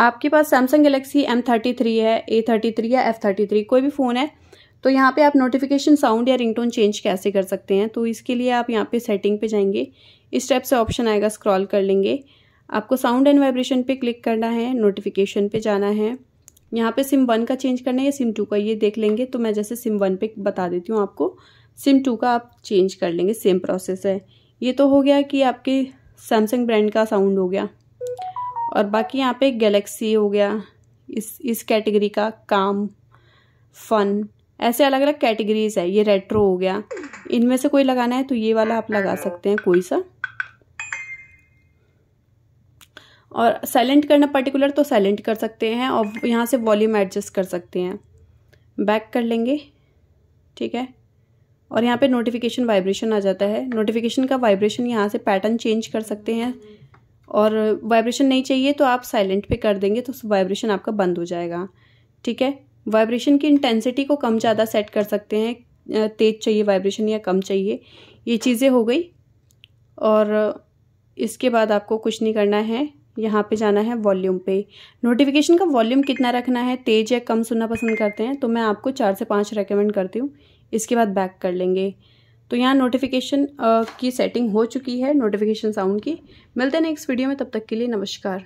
आपके पास Samsung Galaxy M thirty three है ए थर्टी थ्री या एफ थर्टी थ्री कोई भी फ़ोन है तो यहाँ पे आप नोटिफिकेशन साउंड या रिंगटोन चेंज कैसे कर सकते हैं तो इसके लिए आप यहाँ पे सेटिंग पे जाएंगे इस टाइप से ऑप्शन आएगा स्क्रॉल कर लेंगे आपको साउंड एंड वाइब्रेशन पे क्लिक करना है नोटिफिकेशन पे जाना है यहाँ पे सिम वन का चेंज करना है या सिम टू का ये देख लेंगे तो मैं जैसे सिम वन पे बता देती हूँ आपको सिम टू का आप चेंज कर लेंगे सेम प्रोसेस है ये तो हो गया कि आपके सैमसंग ब्रांड का साउंड हो गया और बाकी यहाँ पे गैलेक्सी हो गया इस इस कैटेगरी का काम फन ऐसे अलग अलग कैटेगरीज है ये रेट्रो हो गया इनमें से कोई लगाना है तो ये वाला आप लगा सकते हैं कोई सा और साइलेंट करना पर्टिकुलर तो साइलेंट कर सकते हैं और यहाँ से वॉल्यूम एडजस्ट कर सकते हैं बैक कर लेंगे ठीक है और यहाँ पे नोटिफिकेशन वाइब्रेशन आ जाता है नोटिफिकेशन का वाइब्रेशन यहाँ से पैटर्न चेंज कर सकते हैं और वाइब्रेशन नहीं चाहिए तो आप साइलेंट पे कर देंगे तो वाइब्रेशन आपका बंद हो जाएगा ठीक है वाइब्रेशन की इंटेंसिटी को कम ज़्यादा सेट कर सकते हैं तेज चाहिए वाइब्रेशन या कम चाहिए ये चीज़ें हो गई और इसके बाद आपको कुछ नहीं करना है यहाँ पे जाना है वॉल्यूम पे नोटिफिकेशन का वॉल्यूम कितना रखना है तेज या कम सुनना पसंद करते हैं तो मैं आपको चार से पाँच रिकमेंड करती हूँ इसके बाद बैक कर लेंगे तो यहाँ नोटिफिकेशन uh, की सेटिंग हो चुकी है नोटिफिकेशन साउंड की मिलते हैं नेक्स्ट वीडियो में तब तक के लिए नमस्कार